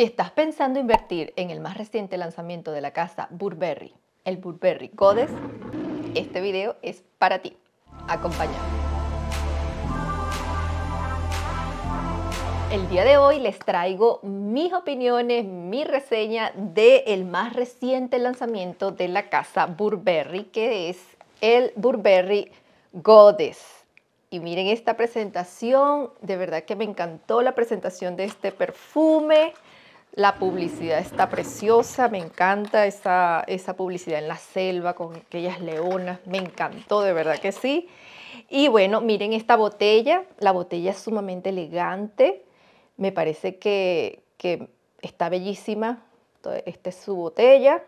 Si estás pensando invertir en el más reciente lanzamiento de la casa Burberry, el Burberry Godes, este video es para ti. Acompáñame. El día de hoy les traigo mis opiniones, mi reseña del el más reciente lanzamiento de la casa Burberry, que es el Burberry Godes. Y miren esta presentación, de verdad que me encantó la presentación de este perfume. La publicidad está preciosa, me encanta esa, publicidad en la selva con aquellas leonas, me encantó, de verdad que sí. Y bueno, miren esta botella, la botella es sumamente elegante, me parece que, que está bellísima. Esta es su botella,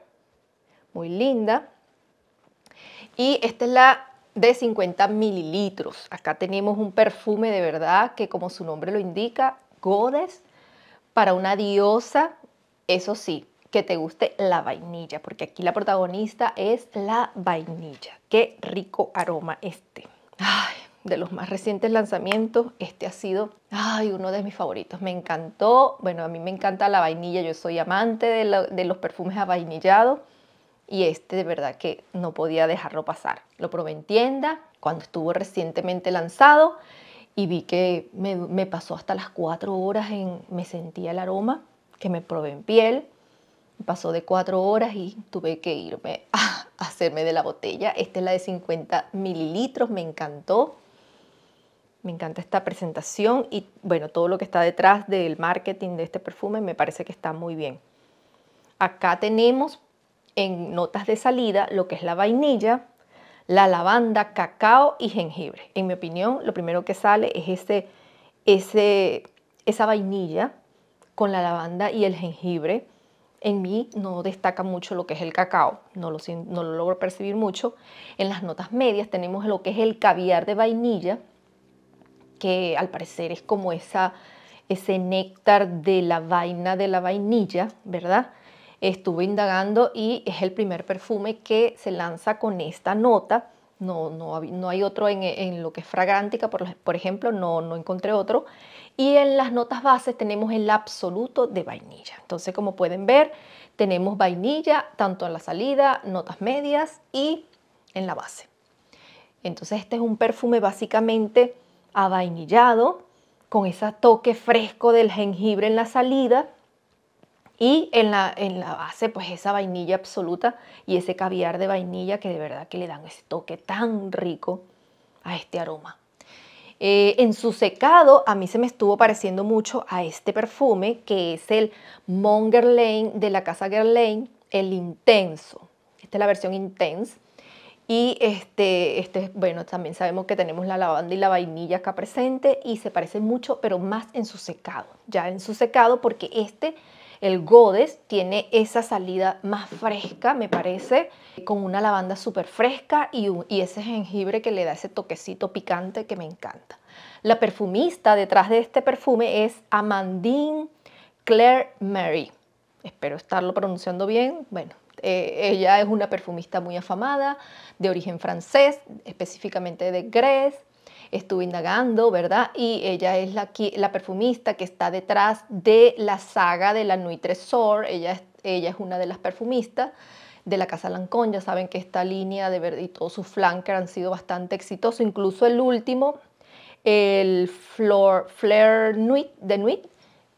muy linda. Y esta es la de 50 mililitros. Acá tenemos un perfume de verdad que como su nombre lo indica, Godes para una diosa, eso sí, que te guste la vainilla, porque aquí la protagonista es la vainilla. Qué rico aroma este. de los más recientes lanzamientos, este ha sido uno de mis favoritos. Me encantó. Bueno, a mí me encanta la vainilla. Yo soy amante de, los perfumes avainillados. Y este de verdad que no podía dejarlo pasar. Lo probé en tienda cuando estuvo recientemente lanzado y vi que me, pasó hasta las cuatro horas en, me sentía el aroma que me probé en piel, pasó de cuatro horas y tuve que irme a hacerme de la botella. Esta es la de 50 mililitros, me encantó. Me encanta esta presentación y bueno, todo lo que está detrás del marketing de este perfume me parece que está muy bien. Acá tenemos en notas de salida lo que es la vainilla, la lavanda, cacao y jengibre. En mi opinión, lo primero que sale es ese, ese, esa vainilla con la lavanda y el jengibre. En mí no destaca mucho lo que es el cacao, no lo, no lo logro percibir mucho. En las notas medias tenemos lo que es el caviar de vainilla, que al parecer es como esa, ese néctar de la vaina de la vainilla, ¿verdad? estuve indagando y es el primer perfume que se lanza con esta nota. No, hay otro en, lo que es fragántica, por, ejemplo, no, no encontré otro. Y en las notas bases tenemos el absoluto de vainilla. Entonces, como pueden ver, tenemos vainilla tanto en la salida, notas medias y en la base. Entonces, este es un perfume básicamente avainillado, con ese toque fresco del jengibre en la salida y en la, en la base, pues esa vainilla absoluta y ese caviar de vainilla que de verdad que le dan ese toque tan rico a este aroma. Eh, en su secado, a mí se me estuvo pareciendo mucho a este perfume, que es el Monger Lane de la casa Guerlain, el Intenso. Esta es la versión Intense. Y este, este, bueno, también sabemos que tenemos la lavanda y la vainilla acá presente y se parece mucho, pero más en su secado. Ya en su secado, porque este el Godes tiene esa salida más fresca, me parece, con una lavanda súper fresca y, ese jengibre que le da ese toquecito picante que me encanta. La perfumista detrás de este perfume es Amandine Claire Mary. Espero estarlo pronunciando bien. Bueno, eh, ella es una perfumista muy afamada, de origen francés, específicamente de Grèce estuve indagando, ¿verdad? Y ella es la, la perfumista que está detrás de la saga de la Nuit Tresor, ella es, ella es una de las perfumistas de la Casa Lancón, ya saben que esta línea de verde y todos sus flankers han sido bastante exitosos, incluso el último, el Flor, Flair Nuit, de Nuit,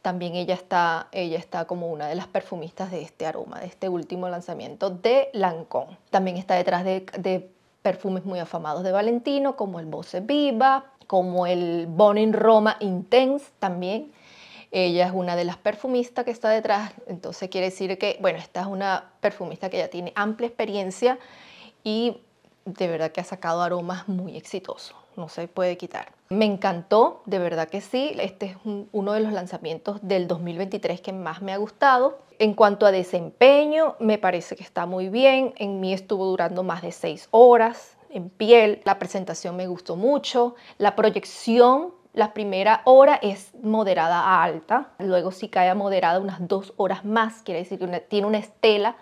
también ella está, ella está como una de las perfumistas de este aroma, de este último lanzamiento de Lancôme. También está detrás de perfumes muy afamados de Valentino, como el Voce Viva, como el Bonin Roma Intense también. Ella es una de las perfumistas que está detrás, entonces quiere decir que, bueno, esta es una perfumista que ya tiene amplia experiencia y de verdad que ha sacado aromas muy exitosos, no se puede quitar. Me encantó, de verdad que sí, este es uno de los lanzamientos del 2023 que más me ha gustado. En cuanto a desempeño, me parece que está muy bien. En mí estuvo durando más de seis horas en piel. La presentación me gustó mucho. La proyección la primera hora es moderada a alta, luego si cae a moderada unas dos horas más, quiere decir que tiene una estela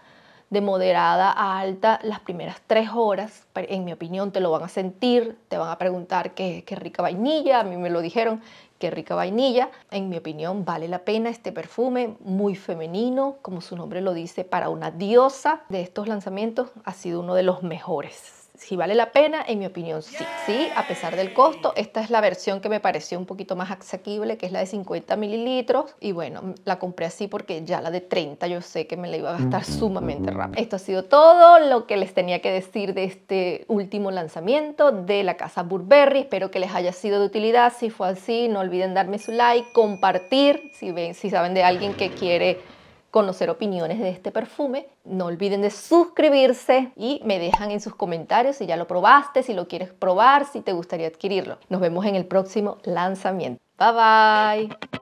de moderada a alta las primeras tres horas, en mi opinión, te lo van a sentir, te van a preguntar qué, qué rica vainilla, a mí me lo dijeron, qué rica vainilla. En mi opinión, vale la pena este perfume, muy femenino, como su nombre lo dice, para una diosa de estos lanzamientos, ha sido uno de los mejores si vale la pena, en mi opinión sí, sí, a pesar del costo, esta es la versión que me pareció un poquito más asequible, que es la de 50 mililitros, y bueno, la compré así porque ya la de 30 yo sé que me la iba a gastar mm. sumamente rápido. Esto ha sido todo lo que les tenía que decir de este último lanzamiento de la casa Burberry, espero que les haya sido de utilidad, si fue así, no olviden darme su like, compartir, si, ven, si saben de alguien que quiere conocer opiniones de este perfume. No olviden de suscribirse y me dejan en sus comentarios si ya lo probaste, si lo quieres probar, si te gustaría adquirirlo. Nos vemos en el próximo lanzamiento. Bye bye.